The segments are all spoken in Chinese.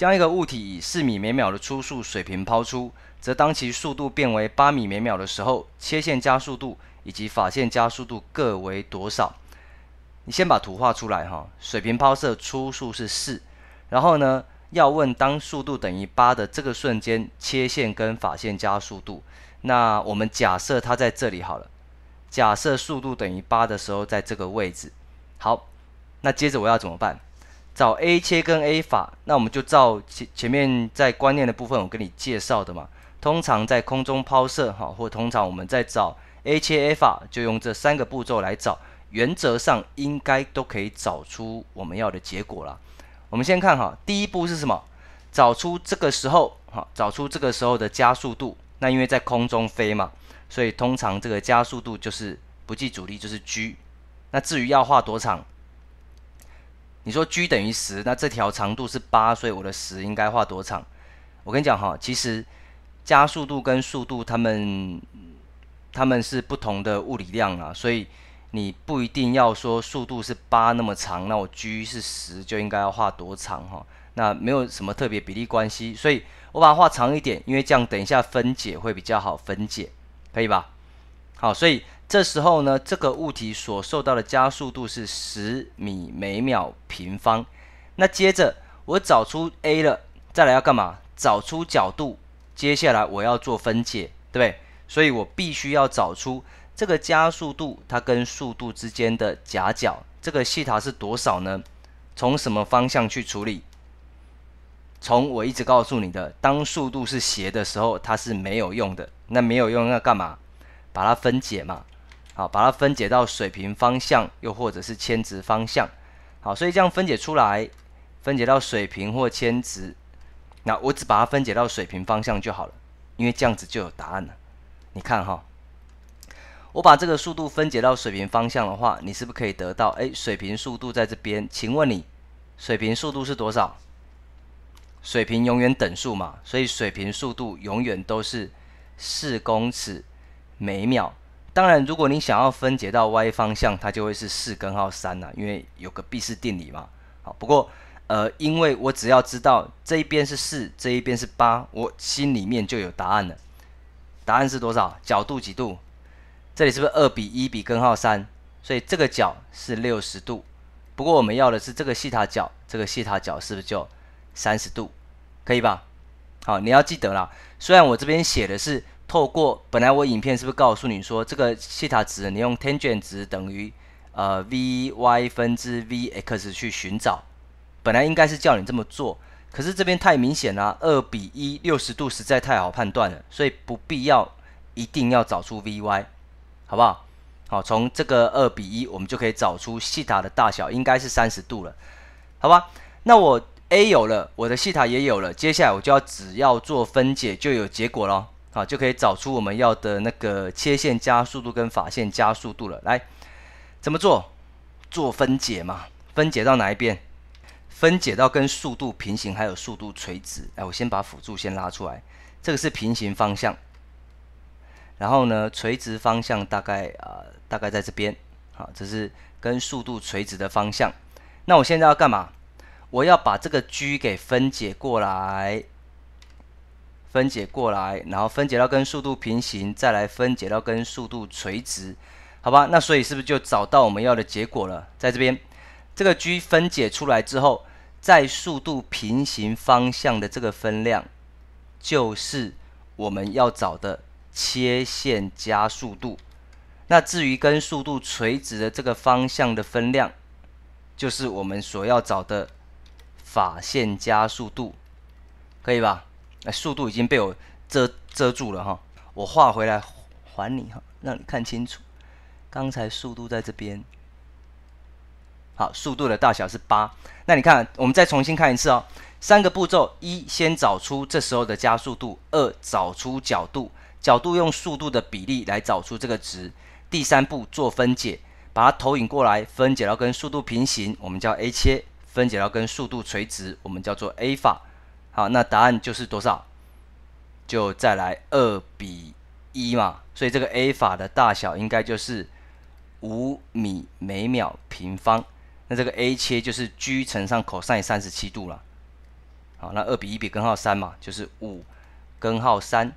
将一个物体以四米每秒的初速水平抛出，则当其速度变为八米每秒的时候，切线加速度以及法线加速度各为多少？你先把图画出来哈。水平抛射初速是四，然后呢，要问当速度等于八的这个瞬间，切线跟法线加速度。那我们假设它在这里好了，假设速度等于八的时候，在这个位置。好，那接着我要怎么办？找 a 切跟 a 法，那我们就照前前面在观念的部分我跟你介绍的嘛，通常在空中抛射哈，或通常我们在找 a 切 a 法，就用这三个步骤来找，原则上应该都可以找出我们要的结果了。我们先看哈，第一步是什么？找出这个时候哈，找出这个时候的加速度。那因为在空中飞嘛，所以通常这个加速度就是不计阻力就是 g。那至于要画多长？你说 g 等于十，那这条长度是八，所以我的十应该画多长？我跟你讲哈，其实加速度跟速度它们它们是不同的物理量啊，所以你不一定要说速度是八那么长，那我 g 是十就应该要画多长哈？那没有什么特别比例关系，所以我把它画长一点，因为这样等一下分解会比较好分解，可以吧？好，所以。这时候呢，这个物体所受到的加速度是十米每秒平方。那接着我找出 a 了，再来要干嘛？找出角度。接下来我要做分解，对不对？所以我必须要找出这个加速度它跟速度之间的夹角，这个西塔是多少呢？从什么方向去处理？从我一直告诉你的，当速度是斜的时候，它是没有用的。那没有用要干嘛？把它分解嘛。好，把它分解到水平方向，又或者是铅直方向。好，所以这样分解出来，分解到水平或铅直，那我只把它分解到水平方向就好了，因为这样子就有答案了。你看哈，我把这个速度分解到水平方向的话，你是不是可以得到？哎，水平速度在这边，请问你水平速度是多少？水平永远等数嘛，所以水平速度永远都是四公尺每秒。当然，如果你想要分解到 y 方向，它就会是四根号三呐，因为有个毕氏定理嘛。好，不过呃，因为我只要知道这一边是四，这一边是八，我心里面就有答案了。答案是多少？角度几度？这里是不是二比一比根号三？所以这个角是六十度。不过我们要的是这个西塔角，这个西塔角是不是就三十度？可以吧？好，你要记得啦。虽然我这边写的是。透过本来我影片是不是告诉你说这个西塔值，你用 tangent 值等于呃 v y 分之 v x 去寻找，本来应该是叫你这么做，可是这边太明显了，二比一六十度实在太好判断了，所以不必要一定要找出 v y 好不好？好，从这个二比一，我们就可以找出西塔的大小，应该是三十度了，好吧？那我 a 有了，我的西塔也有了，接下来我就要只要做分解就有结果了。好，就可以找出我们要的那个切线加速度跟法线加速度了。来，怎么做？做分解嘛，分解到哪一边？分解到跟速度平行还有速度垂直。哎，我先把辅助先拉出来，这个是平行方向。然后呢，垂直方向大概啊大概在这边。好，这是跟速度垂直的方向。那我现在要干嘛？我要把这个 G 给分解过来。分解过来，然后分解到跟速度平行，再来分解到跟速度垂直，好吧？那所以是不是就找到我们要的结果了？在这边，这个 g 分解出来之后，在速度平行方向的这个分量，就是我们要找的切线加速度。那至于跟速度垂直的这个方向的分量，就是我们所要找的法线加速度，可以吧？那速度已经被我遮遮住了哈，我画回来还你哈，让你看清楚。刚才速度在这边，好，速度的大小是八。那你看，我们再重新看一次哦。三个步骤：一，先找出这时候的加速度；二，找出角度，角度用速度的比例来找出这个值；第三步做分解，把它投影过来，分解到跟速度平行，我们叫 a 切；分解到跟速度垂直，我们叫做 a 法。好，那答案就是多少？就再来二比一嘛，所以这个 a 法的大小应该就是五米每秒平方。那这个 a 切就是 g 乘上 c o s 三十七度了。好，那二比一比根号三嘛，就是五根号三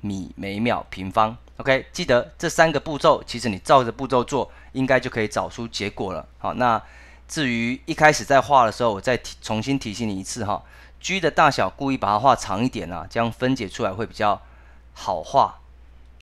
米每秒平方。OK，记得这三个步骤，其实你照着步骤做，应该就可以找出结果了。好，那至于一开始在画的时候，我再提重新提醒你一次哈。G 的大小，故意把它画长一点啊，这样分解出来会比较好画。